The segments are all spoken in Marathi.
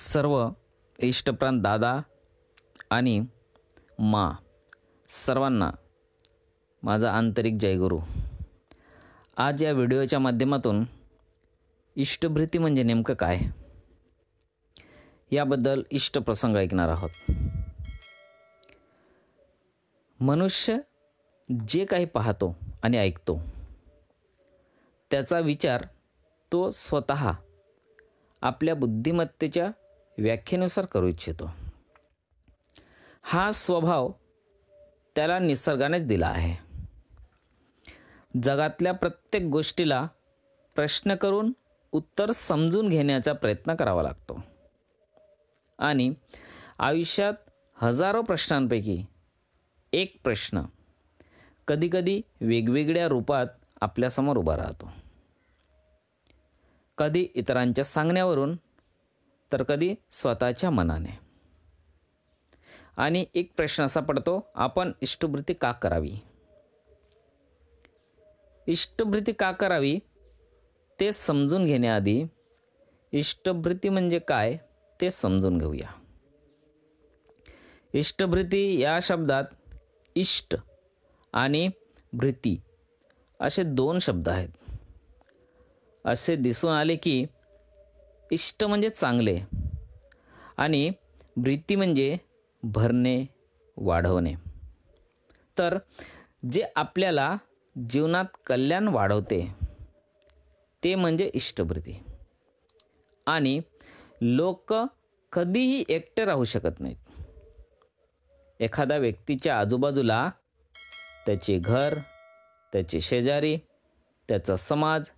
सर्व इष्टप्राण दादा आणि मा सर्वांना माझा आंतरिक जयगुरू आज या व्हिडिओच्या माध्यमातून इष्टभृती म्हणजे नेमकं काय याबद्दल इष्ट प्रसंग ऐकणार आहोत मनुष्य जे काही पाहतो आणि ऐकतो त्याचा विचार तो स्वत आपल्या बुद्धिमत्तेच्या व्याख्येनुसार करू इच्छितो हा स्वभाव त्याला निसर्गानेच दिला आहे जगातल्या प्रत्येक गोष्टीला प्रश्न करून उत्तर समजून घेण्याचा प्रयत्न करावा लागतो आणि आयुष्यात हजारो प्रश्नांपैकी एक प्रश्न कधीकधी वेगवेगळ्या रूपात आपल्यासमोर उभा राहतो कधी इतरांच्या सांगण्यावरून तर कधी स्वतःच्या मनाने आणि एक प्रश्न असा पडतो आपण इष्टवृत्ती का करावी इष्टवृत्ती का करावी ते समजून घेण्याआधी इष्टवृत्ती म्हणजे काय ते समजून घेऊया इष्टवृत्ती या शब्दात इष्ट आणि वृत्ती असे दोन शब्द आहेत असे दिसून आले की इष्ट म्हणजे चांगले आणि वृत्ती म्हणजे भरणे वाढवणे तर जे आपल्याला जीवनात कल्याण वाढवते ते म्हणजे इष्टवृत्ती आणि लोक कधीही एकटे राहू शकत नाहीत एखाद्या व्यक्तीच्या आजूबाजूला त्याचे घर त्याचे शेजारी त्याचा समाज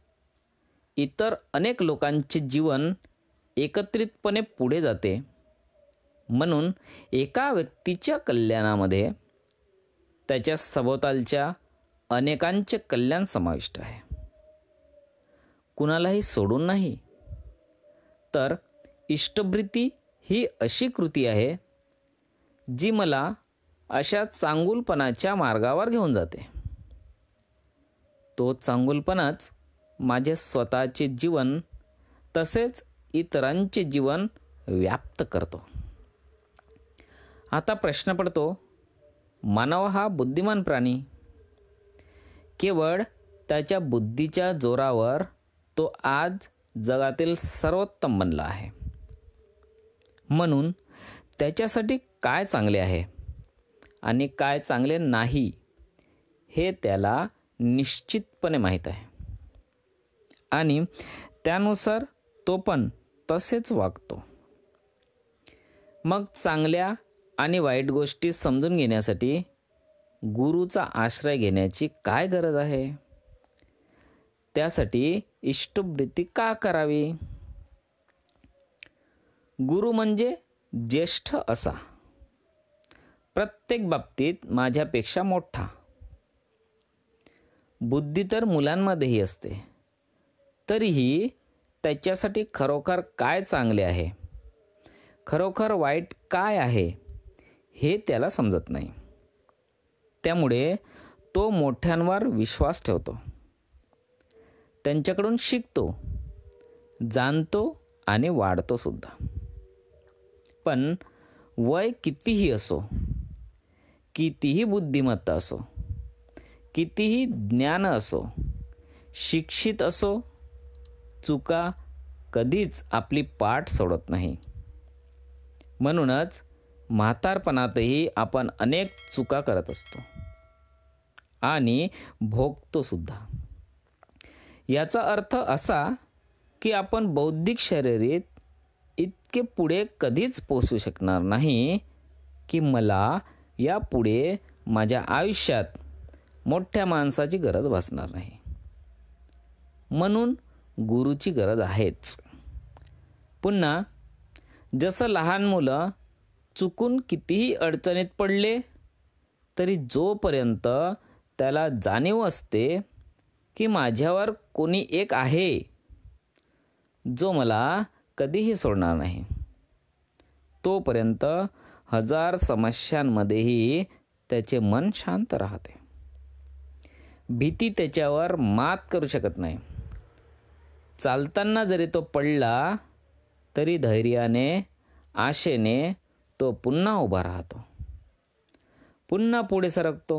इतर अनेक लोकांचे जीवन एकत्रितपणे पुढे जाते म्हणून एका व्यक्तीच्या कल्याणामध्ये त्याच्या सभोवतालच्या अनेकांचे कल्याण समाविष्ट आहे कुणालाही सोडून नाही तर इष्टवृत्ती ही अशी कृती आहे जी मला अशा चांगुलपणाच्या मार्गावर घेऊन जाते तो चांगुलपणाच माझे स्वतःचे जीवन तसेच इतरांचे जीवन व्याप्त करतो आता प्रश्न पडतो मानव हा बुद्धिमान प्राणी केवळ त्याच्या बुद्धीच्या जोरावर तो आज जगातील सर्वोत्तम बनला आहे म्हणून त्याच्यासाठी काय चांगले आहे आणि काय चांगले नाही हे त्याला निश्चितपणे माहीत आहे आणि त्यानुसार तो पण तसेच वागतो मग चांगल्या आणि वाईट गोष्टी समजून घेण्यासाठी गुरुचा आश्रय घेण्याची काय गरज आहे त्यासाठी इष्टवृत्ती का करावी गुरु म्हणजे ज्येष्ठ असा प्रत्येक बाबतीत माझ्यापेक्षा मोठा बुद्धी तर मुलांमध्येही असते तरीही त्याच्यासाठी खरोखर काय चांगले आहे खरोखर वाईट काय आहे हे त्याला समजत नाही त्यामुळे तो मोठ्यांवर विश्वास ठेवतो त्यांच्याकडून शिकतो जाणतो आणि वाढतो सुद्धा पण वय कितीही असो कितीही बुद्धिमत्ता असो कितीही ज्ञान असो शिक्षित असो चुका कधीच आपली पाठ सोडत नाही म्हणूनच म्हातारपणातही आपण अनेक चुका करत असतो आणि भोगतोसुद्धा याचा अर्थ असा की आपण बौद्धिक शरीरीत इतके पुढे कधीच पोचू शकणार नाही की मला यापुढे माझ्या आयुष्यात मोठ्या माणसाची गरज भासणार नाही म्हणून गुरुची गरज आहेच पुन्हा जसं लहान मुलं चुकून कितीही अडचणीत पडले तरी जोपर्यंत त्याला जाणीव असते की माझ्यावर कोणी एक आहे जो मला कधीही सोडणार नाही तोपर्यंत हजार समस्यांमध्येही त्याचे मन शांत राहते भीती त्याच्यावर मात करू शकत नाही चालताना जरी तो पडला तरी धैर्याने आशेने तो पुन्हा उभा राहतो पुन्हा पुढे सरकतो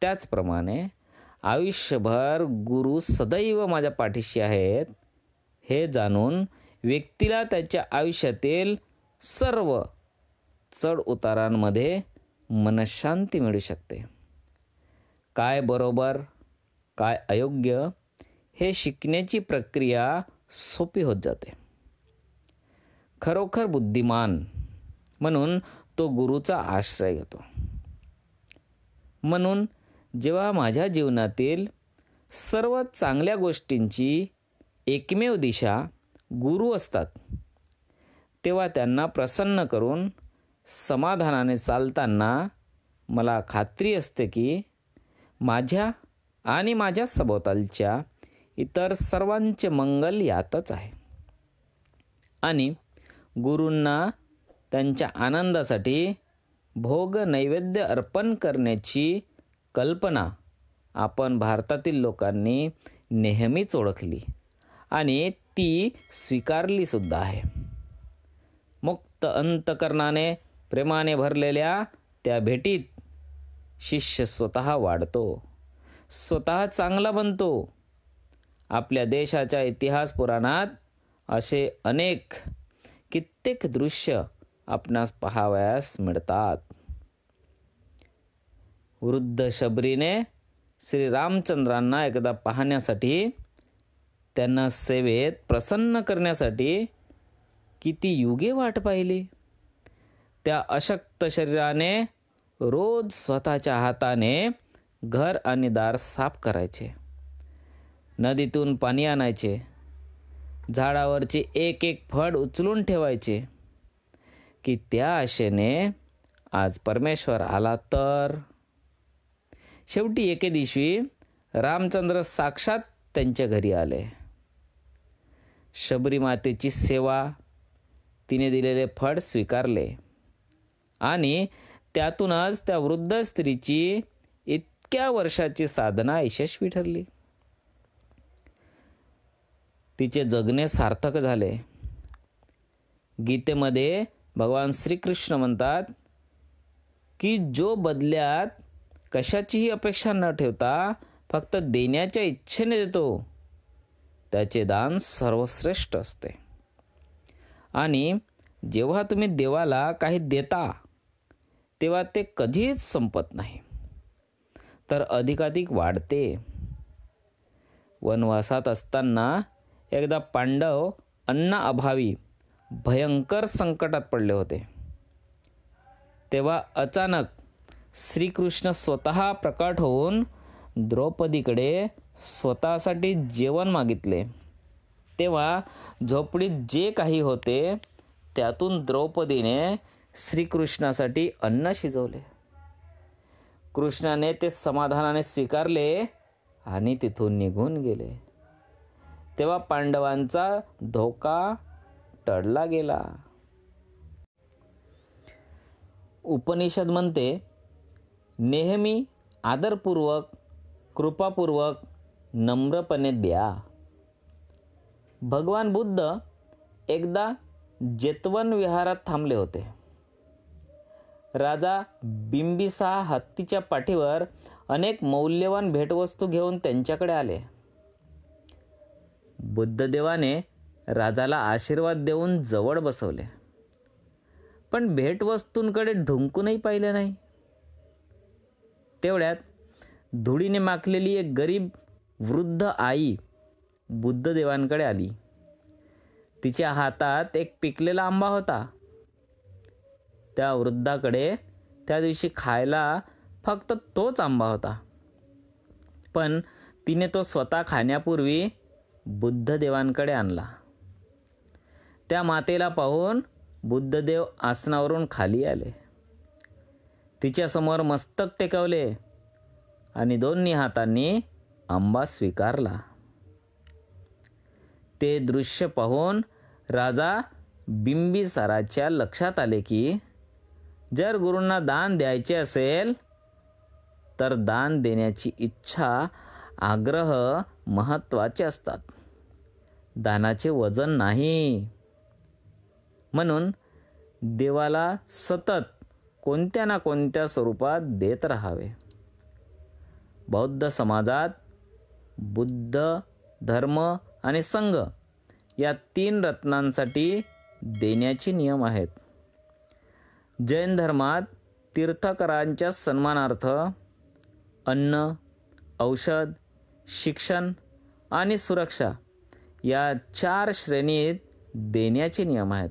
त्याचप्रमाणे आयुष्यभर गुरु सदैव माझ्या पाठीशी आहेत हे जाणून व्यक्तीला त्याच्या आयुष्यातील सर्व चढ उतारांमध्ये मनशांती मिळू शकते काय बरोबर काय अयोग्य हे शिकण्याची प्रक्रिया सोपी होत जाते खरोखर बुद्धिमान म्हणून तो गुरुचा आश्रय घेतो म्हणून जेव्हा माझ्या जीवनातील सर्व चांगल्या गोष्टींची एकमेव दिशा गुरु असतात तेव्हा त्यांना प्रसन्न करून समाधानाने चालताना मला खात्री असते की माझ्या आणि माझ्या सभोवतालच्या इतर सर्वांचे मंगल यातच आहे आणि गुरूंना त्यांच्या आनंदासाठी भोग नैवेद्य अर्पण करण्याची कल्पना आपण भारतातील लोकांनी नेहमीच ओळखली आणि ती सुद्धा आहे मुक्त अंतकरणाने प्रेमाने भरलेल्या त्या भेटीत शिष्य स्वतः वाढतो स्वतः चांगला बनतो आपल्या देशाच्या इतिहास पुराणात असे अनेक कित्येक दृश्य आपणास पहावयास मिळतात वृद्ध शबरीने श्री रामचंद्रांना एकदा पाहण्यासाठी त्यांना सेवेत प्रसन्न करण्यासाठी किती युगे वाट पाहिली त्या अशक्त शरीराने रोज स्वतःच्या हाताने घर आणि दार साफ करायचे नदीतून पाणी आणायचे झाडावरचे एक एक फळ उचलून ठेवायचे की त्या आशेने आज परमेश्वर आला तर शेवटी एके दिवशी रामचंद्र साक्षात त्यांच्या घरी आले शबरी मातेची सेवा तिने दिलेले फळ स्वीकारले आणि त्यातूनच त्या वृद्ध स्त्रीची इतक्या वर्षाची साधना यशस्वी ठरली तिचे जगणे सार्थक झाले गीतेमध्ये भगवान श्रीकृष्ण म्हणतात की जो बदल्यात कशाचीही अपेक्षा न ठेवता फक्त देण्याच्या इच्छेने देतो त्याचे दान सर्वश्रेष्ठ असते आणि जेव्हा तुम्ही देवाला काही देता तेव्हा ते कधीच संपत नाही तर अधिकाधिक वाढते वनवासात असताना एकदा पांडव अन्नाअभावी भयंकर संकटात पडले होते तेव्हा अचानक श्रीकृष्ण स्वतः प्रकट होऊन द्रौपदीकडे स्वतःसाठी जेवण मागितले तेव्हा झोपडीत जे काही होते त्यातून द्रौपदीने श्रीकृष्णासाठी अन्न शिजवले कृष्णाने ते समाधानाने स्वीकारले आणि तिथून निघून गेले तेव्हा पांडवांचा धोका टळला गेला उपनिषद म्हणते नेहमी आदरपूर्वक कृपापूर्वक नम्रपणे द्या भगवान बुद्ध एकदा जेतवन विहारात थांबले होते राजा बिंबिसा हत्तीच्या पाठीवर अनेक मौल्यवान भेटवस्तू घेऊन त्यांच्याकडे आले बुद्धदेवाने राजाला आशीर्वाद देऊन जवळ बसवले पण भेटवस्तूंकडे ढुंकूनही पाहिलं नाही तेवढ्यात धुळीने माखलेली एक गरीब वृद्ध आई बुद्धदेवांकडे आली तिच्या हातात एक पिकलेला आंबा होता त्या वृद्धाकडे त्या दिवशी खायला फक्त तोच आंबा होता पण तिने तो स्वतः खाण्यापूर्वी बुद्ध देवांकडे आणला त्या मातेला पाहून बुद्धदेव आसनावरून खाली आले तिच्यासमोर मस्तक टेकवले आणि दोन्ही हातांनी आंबा स्वीकारला ते दृश्य पाहून राजा बिंबिसाराच्या लक्षात आले की जर गुरूंना दान द्यायचे असेल तर दान देण्याची इच्छा आग्रह महत्त्वाचे असतात दानाचे वजन नाही म्हणून देवाला सतत कोणत्या ना कोणत्या स्वरूपात देत राहावे बौद्ध समाजात बुद्ध धर्म आणि संघ या तीन रत्नांसाठी देण्याचे नियम आहेत जैन धर्मात तीर्थकरांच्या सन्मानार्थ अन्न औषध शिक्षण आणि सुरक्षा या चार श्रेणीत देण्याचे नियम आहेत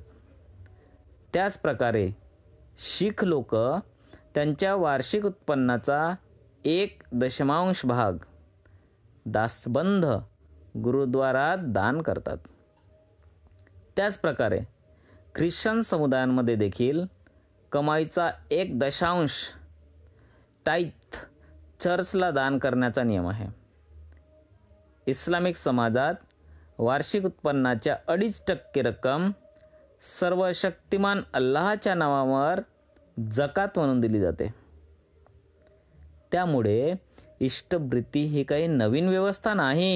त्याचप्रकारे शीख लोक त्यांच्या वार्षिक उत्पन्नाचा एक दशमांश भाग दासबंध गुरुद्वारात दान करतात त्याचप्रकारे ख्रिश्चन समुदायांमध्ये देखील कमाईचा एक दशांश टाईथ चर्चला दान करण्याचा नियम आहे इस्लामिक समाजात वार्षिक उत्पन्नाच्या अडीच टक्के रक्कम सर्व शक्तिमान अल्लाच्या नावावर जकात म्हणून दिली जाते त्यामुळे इष्टवृत्ती ही काही नवीन व्यवस्था नाही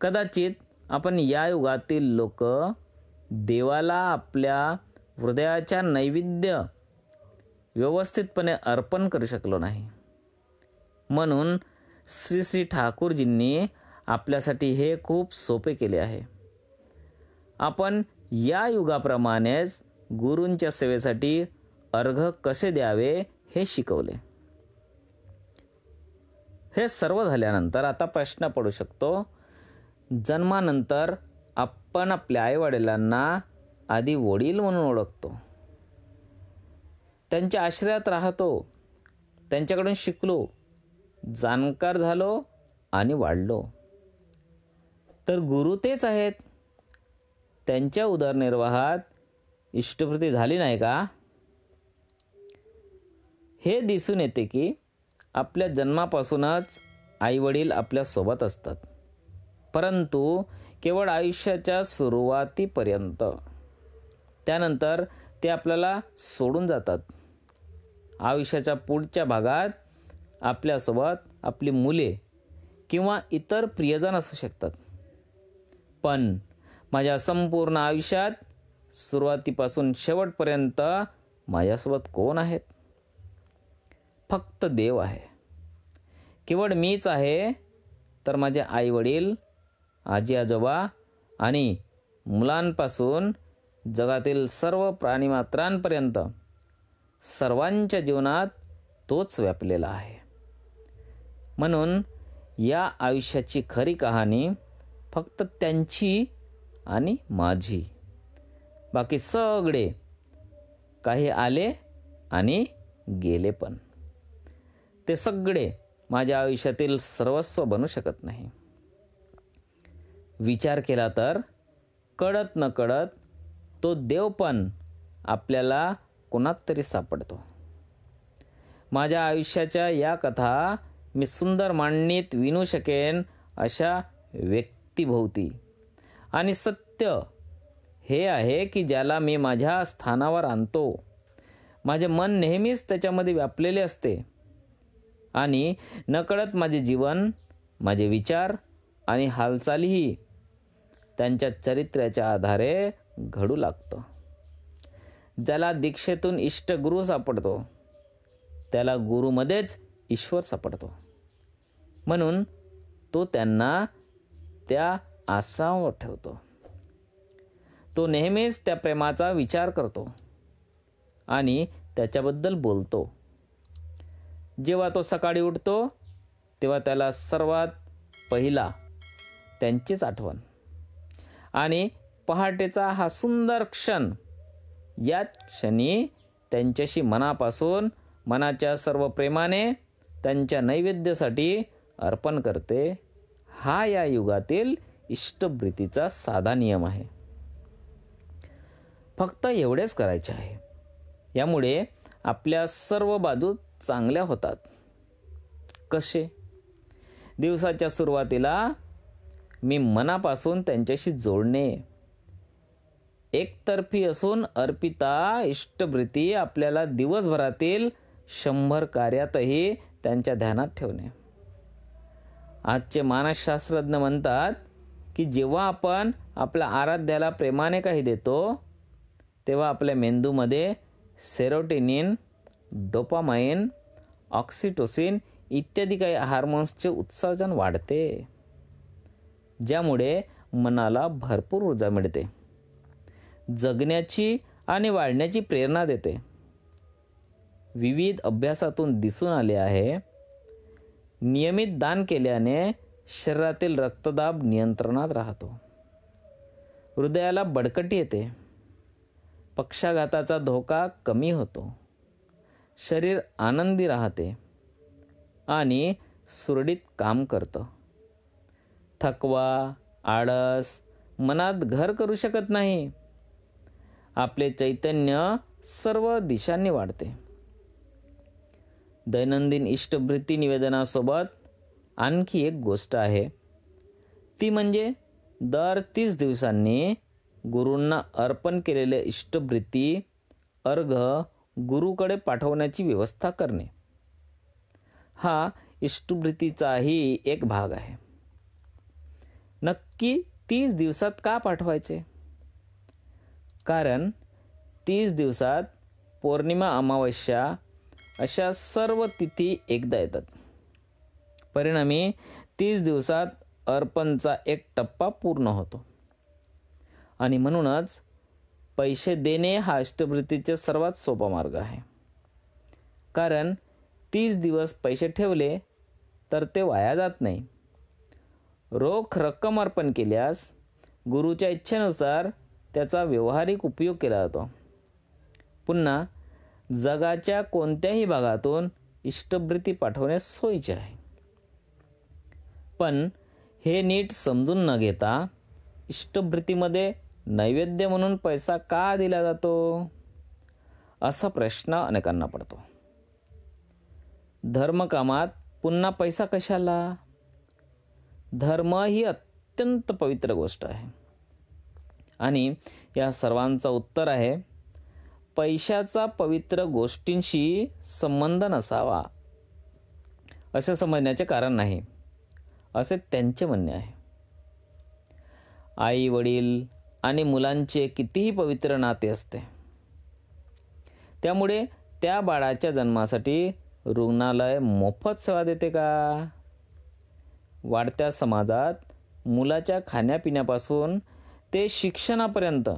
कदाचित आपण या युगातील लोक देवाला आपल्या हृदयाच्या नैवेद्य व्यवस्थितपणे अर्पण करू शकलो नाही म्हणून श्री श्री ठाकूरजींनी आपल्यासाठी हे खूप सोपे केले आहे आपण या युगाप्रमाणेच गुरूंच्या सेवेसाठी अर्घ कसे द्यावे हे शिकवले हे सर्व झाल्यानंतर आता प्रश्न पडू शकतो जन्मानंतर आपण आपल्या आईवडिलांना आधी वडील म्हणून ओळखतो त्यांच्या आश्रयात राहतो त्यांच्याकडून शिकलो जाणकार झालो आणि वाढलो तर गुरु तेच आहेत त्यांच्या उदरनिर्वाहात इष्टप्रती झाली नाही का हे दिसून येते की आपल्या जन्मापासूनच आईवडील आपल्यासोबत असतात परंतु केवळ आयुष्याच्या सुरुवातीपर्यंत त्यानंतर ते आपल्याला सोडून जातात आयुष्याच्या पुढच्या भागात आपल्यासोबत आपली मुले किंवा इतर प्रियजन असू शकतात पण माझ्या संपूर्ण आयुष्यात सुरुवातीपासून शेवटपर्यंत माझ्यासोबत कोण आहेत फक्त देव आहे केवळ मीच आहे तर माझे आईवडील आजी आजोबा आणि मुलांपासून जगातील सर्व प्राणीमात्रांपर्यंत सर्वांच्या जीवनात तोच व्यापलेला आहे म्हणून या आयुष्याची खरी कहाणी फक्त त्यांची आणि माझी बाकी सगळे काही आले आणि गेले पण ते सगळे माझ्या आयुष्यातील सर्वस्व बनू शकत नाही विचार केला तर कळत न कळत तो देव पण आपल्याला कोणात तरी सापडतो माझ्या आयुष्याच्या या कथा मी सुंदर मांडणीत विनू शकेन अशा व्यक्तीभोवती आणि सत्य हे आहे की ज्याला मी माझ्या स्थानावर आणतो माझे मन नेहमीच त्याच्यामध्ये व्यापलेले असते आणि नकळत माझे जीवन माझे विचार आणि हालचालीही त्यांच्या चरित्र्याच्या आधारे घडू लागतं ज्याला दीक्षेतून इष्टगुरू सापडतो त्याला गुरुमध्येच ईश्वर सापडतो म्हणून तो त्यांना त्या आसावर ठेवतो तो नेहमीच त्या प्रेमाचा विचार करतो आणि त्याच्याबद्दल बोलतो जेव्हा तो सकाळी उठतो तेव्हा त्याला सर्वात पहिला त्यांचीच आठवण आणि पहाटेचा हा सुंदर क्षण याच क्षणी त्यांच्याशी मनापासून मनाच्या सर्व प्रेमाने त्यांच्या नैवेद्यासाठी अर्पण करते हा या युगातील इष्टभृतीचा साधा नियम आहे फक्त एवढेच करायचे आहे यामुळे आपल्या सर्व बाजू चांगल्या होतात कसे दिवसाच्या सुरुवातीला मी मनापासून त्यांच्याशी जोडणे एकतर्फी असून अर्पिता इष्टवृत्ती आपल्याला दिवसभरातील शंभर कार्यातही त्यांच्या ध्यानात ठेवणे आजचे मानसशास्त्रज्ञ म्हणतात की जेव्हा आपण आपल्या आराध्याला प्रेमाने काही देतो तेव्हा आपल्या मेंदूमध्ये सेरोटिनिन डोपामाइन ऑक्सिटोसिन इत्यादी काही हार्मोन्सचे उत्सर्जन वाढते ज्यामुळे मनाला भरपूर ऊर्जा मिळते जगण्याची आणि वाढण्याची प्रेरणा देते विविध अभ्यासातून दिसून आले आहे नियमित दान केल्याने शरीरातील रक्तदाब नियंत्रणात राहतो हृदयाला बडकटी येते पक्षाघाताचा धोका कमी होतो शरीर आनंदी राहते आणि सुरळीत काम करतं थकवा आळस मनात घर करू शकत नाही आपले चैतन्य सर्व दिशांनी वाढते दैनंदिन इष्टवृत्ती निवेदनासोबत आणखी एक गोष्ट आहे ती म्हणजे दर तीस दिवसांनी गुरूंना अर्पण केलेले इष्टवृत्ती अर्घ गुरुकडे पाठवण्याची व्यवस्था करणे हा इष्टवृत्तीचाही एक भाग आहे नक्की तीस दिवसात का पाठवायचे कारण तीस दिवसात पौर्णिमा अमावस्या अशा सर्व तिथी एकदा येतात परिणामी तीस दिवसात अर्पणचा एक टप्पा पूर्ण होतो आणि म्हणूनच पैसे देणे हा अष्टवृत्तीचा सर्वात सोपा मार्ग आहे कारण तीस दिवस पैसे ठेवले तर ते वाया जात नाही रोख रक्कम अर्पण केल्यास गुरुच्या इच्छेनुसार त्याचा व्यवहारिक उपयोग केला जातो पुन्हा जगाच्या कोणत्याही भागातून इष्टभृती पाठवणे सोयीचे आहे पण हे नीट समजून न घेता इष्टभृतीमध्ये नैवेद्य म्हणून पैसा का दिला जातो असा प्रश्न अनेकांना पडतो धर्मकामात पुन्हा पैसा कशाला धर्म ही अत्यंत पवित्र गोष्ट आहे आणि या सर्वांचं उत्तर आहे पैशाचा पवित्र गोष्टींशी संबंध नसावा असे समजण्याचे कारण नाही असे त्यांचे म्हणणे आहे आई वडील आणि मुलांचे कितीही पवित्र नाते असते त्यामुळे त्या बाळाच्या जन्मासाठी रुग्णालय मोफत सेवा देते का वाढत्या समाजात मुलाच्या खाण्यापिण्यापासून ते शिक्षणापर्यंत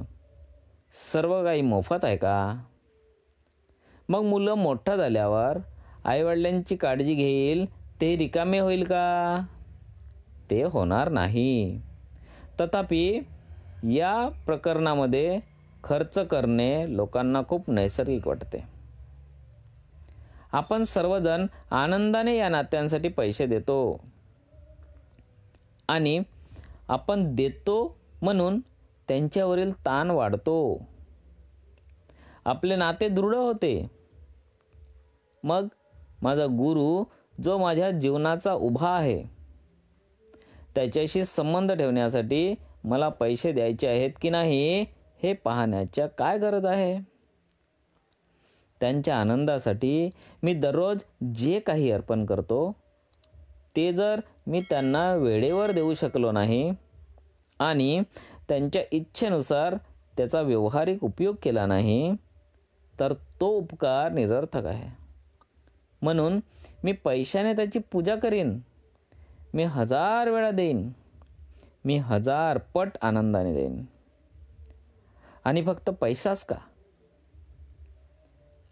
सर्व काही मोफत आहे का मग मुलं मोठं झाल्यावर आईवडिलांची काळजी घेईल ते रिकामे होईल का ते होणार नाही तथापि या प्रकरणामध्ये खर्च करणे लोकांना खूप नैसर्गिक वाटते आपण सर्वजण आनंदाने या नात्यांसाठी पैसे देतो आणि आपण देतो म्हणून त्यांच्यावरील ताण वाढतो आपले नाते दृढ होते मग माझा गुरु जो माझ्या जीवनाचा उभा आहे त्याच्याशी संबंध ठेवण्यासाठी मला पैसे द्यायचे आहेत की नाही हे पाहण्याच्या काय गरज आहे त्यांच्या आनंदासाठी मी दररोज जे काही अर्पण करतो ते जर मी त्यांना वेळेवर देऊ शकलो नाही आणि त्यांच्या इच्छेनुसार त्याचा व्यवहारिक उपयोग केला नाही तर तो उपकार निरर्थक आहे म्हणून मी पैशाने त्याची पूजा करीन मी हजार वेळा देईन मी हजार पट आनंदाने देईन आणि फक्त पैसाच का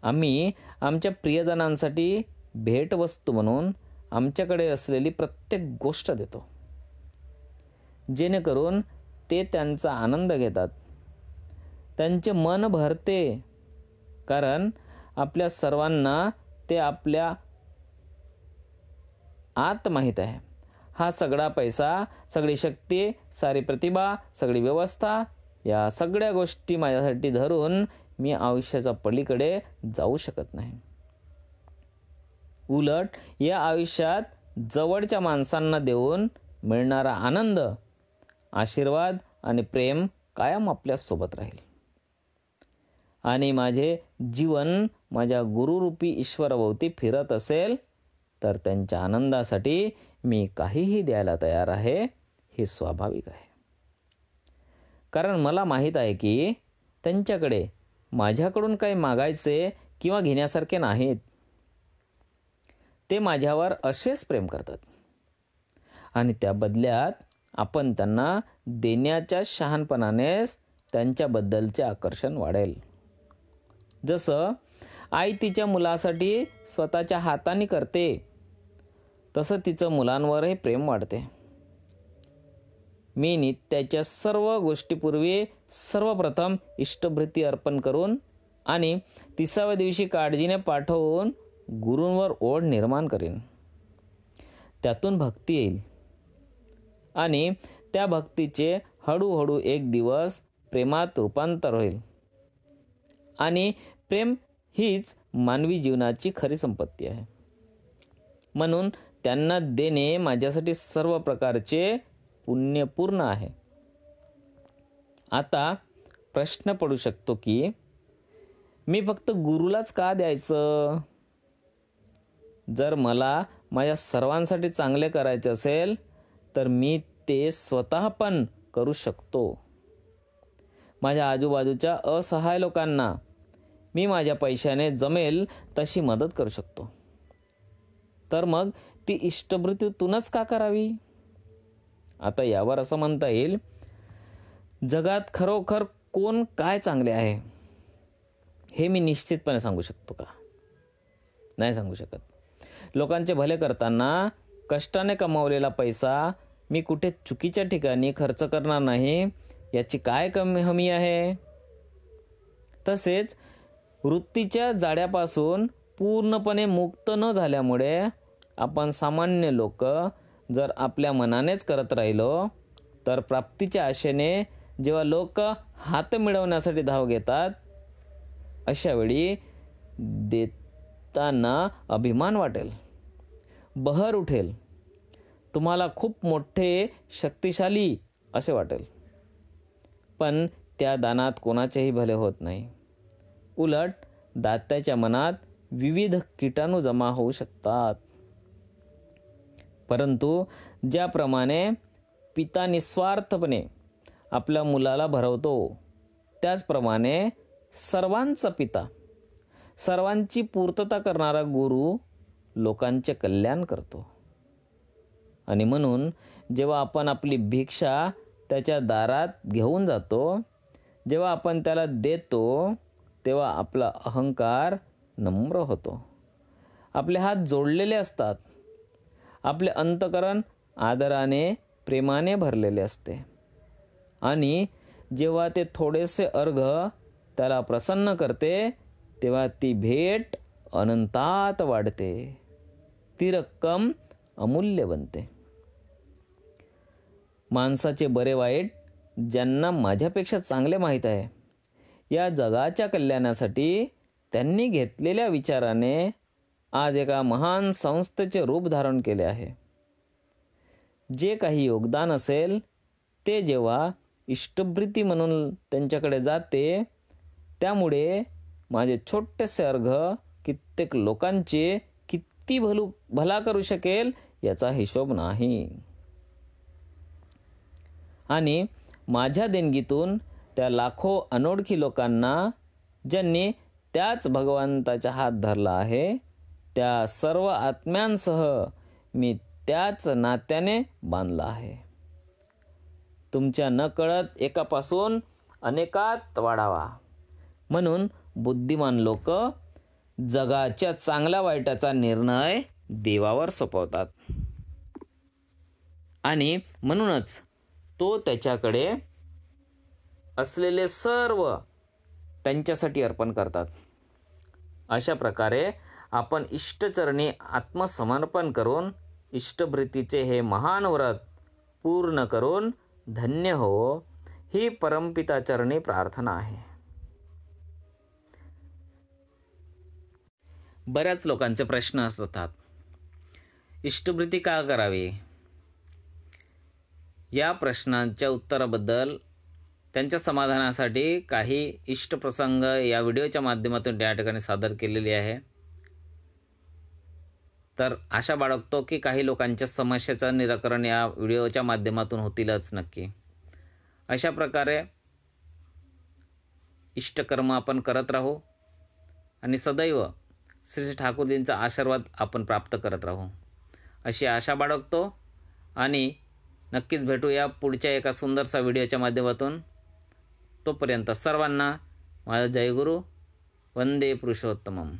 आम्ही आमच्या प्रियजनांसाठी भेटवस्तू म्हणून आमच्याकडे असलेली प्रत्येक गोष्ट देतो जेणेकरून ते त्यांचा आनंद घेतात त्यांचे मन भरते कारण आपल्या सर्वांना ते आपल्या आत माहीत आहे हा सगळा पैसा सगळी शक्ती सारी प्रतिभा सगळी व्यवस्था या सगळ्या गोष्टी माझ्यासाठी धरून मी आयुष्याच्या पलीकडे जाऊ शकत नाही उलट या आयुष्यात जवळच्या माणसांना देऊन मिळणारा आनंद आशीर्वाद आणि प्रेम कायम आपल्यासोबत राहील आणि माझे जीवन माझ्या गुरुरूपी ईश्वराभोवती फिरत असेल तर त्यांच्या आनंदासाठी मी काहीही द्यायला तयार आहे हे स्वाभाविक आहे कारण मला माहीत आहे की त्यांच्याकडे माझ्याकडून काही मागायचे किंवा घेण्यासारखे नाहीत ते माझ्यावर असेच प्रेम करतात आणि त्या बदल्यात आपण त्यांना देण्याच्या शहाणपणानेच त्यांच्याबद्दलचे आकर्षण वाढेल जसं आई तिच्या मुलासाठी स्वतःच्या हाताने करते तसं तिचं मुलांवरही प्रेम वाढते मी नित्याच्या सर्व गोष्टीपूर्वी सर्वप्रथम इष्टभृती अर्पण करून आणि तिसाव्या दिवशी काळजीने पाठवून गुरूंवर ओढ निर्माण करेन त्यातून भक्ती येईल आणि त्या भक्तीचे हळूहळू एक दिवस प्रेमात रूपांतर होईल आणि प्रेम हीच मानवी जीवनाची खरी संपत्ती आहे म्हणून त्यांना देणे माझ्यासाठी सर्व प्रकारचे पुण्यपूर्ण आहे आता प्रश्न पडू शकतो की मी फक्त गुरुलाच का द्यायचं जर मला माझ्या सर्वांसाठी चांगले करायचे असेल तर मी ते स्वतः पण करू शकतो माझ्या आजूबाजूच्या असहाय लोकांना मी माझ्या पैशाने जमेल तशी मदत करू शकतो तर मग ती तूनच का करावी आता यावर असं म्हणता येईल जगात खरोखर कोण काय चांगले आहे हे मी निश्चितपणे सांगू शकतो का नाही सांगू शकत लोकांचे भले करताना कष्टाने कमावलेला पैसा मी कुठे चुकीच्या ठिकाणी खर्च करणार नाही याची काय कमी हमी आहे तसेच वृत्तीच्या जाड्यापासून पूर्णपणे मुक्त न झाल्यामुळे आपण सामान्य लोक जर आपल्या मनानेच करत राहिलो तर प्राप्तीच्या आशेने जेव्हा लोक हात मिळवण्यासाठी धाव घेतात अशावेळी देताना अभिमान वाटेल बहर उठेल तुम्हाला खूप मोठे शक्तिशाली असे वाटेल पण त्या दानात कोणाचेही भले होत नाही उलट दात्याच्या मनात विविध कीटाणू जमा होऊ शकतात परंतु ज्याप्रमाणे पिता निस्वार्थपणे आपल्या मुलाला भरवतो त्याचप्रमाणे सर्वांचा पिता सर्वांची पूर्तता करणारा गुरु लोकांचे कल्याण करतो आणि म्हणून जेव्हा आपण आपली भिक्षा त्याच्या दारात घेऊन जातो जेव्हा आपण त्याला देतो तेव्हा आपला अहंकार नम्र होतो आपले हात जोडलेले असतात आपले अंतकरण आदराने प्रेमाने भरलेले असते आणि जेव्हा ते थोडेसे अर्घ त्याला प्रसन्न करते तेव्हा ती भेट अनंतात वाढते ती रक्कम अमूल्य बनते माणसाचे बरे वाईट ज्यांना माझ्यापेक्षा चांगले माहीत आहे या जगाच्या कल्याणासाठी त्यांनी घेतलेल्या विचाराने आज एका महान संस्थेचे रूप धारण केले आहे जे काही योगदान असेल ते जेव्हा इष्टवृत्ती म्हणून त्यांच्याकडे जाते त्यामुळे माझे छोटेसे अर्घ कित्येक लोकांचे ती भलू भला करू शकेल याचा हिशोब नाही आणि माझ्या देणगीतून त्या लाखो अनोळखी लोकांना ज्यांनी त्याच भगवंताचा हात धरला आहे त्या सर्व आत्म्यांसह मी त्याच नात्याने बांधला आहे तुमच्या नकळत एकापासून अनेकात वाढावा म्हणून बुद्धिमान लोक जगाच्या चांगल्या वाईटाचा निर्णय देवावर सोपवतात आणि म्हणूनच तो त्याच्याकडे असलेले सर्व त्यांच्यासाठी अर्पण करतात अशा प्रकारे आपण इष्टचरणी आत्मसमर्पण करून इष्टभृतीचे हे महान व्रत पूर्ण करून धन्य हो ही परमपिताचरणी प्रार्थना आहे बऱ्याच लोकांचे प्रश्न असतात इष्टवृत्ती का करावी या प्रश्नांच्या उत्तराबद्दल त्यांच्या समाधानासाठी काही इष्टप्रसंग या व्हिडिओच्या माध्यमातून त्या ठिकाणी सादर केलेली आहे तर आशा बाळगतो की काही लोकांच्या समस्येचं निराकरण या व्हिडिओच्या माध्यमातून होतीलच नक्की अशा प्रकारे इष्टकर्म आपण करत राहू आणि सदैव श्री ठाकूरजींचा आशीर्वाद आपण प्राप्त करत राहू अशी आशा बाळगतो आणि नक्कीच भेटूया पुढच्या एका सुंदरसा व्हिडिओच्या माध्यमातून तोपर्यंत सर्वांना माझा जयगुरू वंदे पुरुषोत्तमम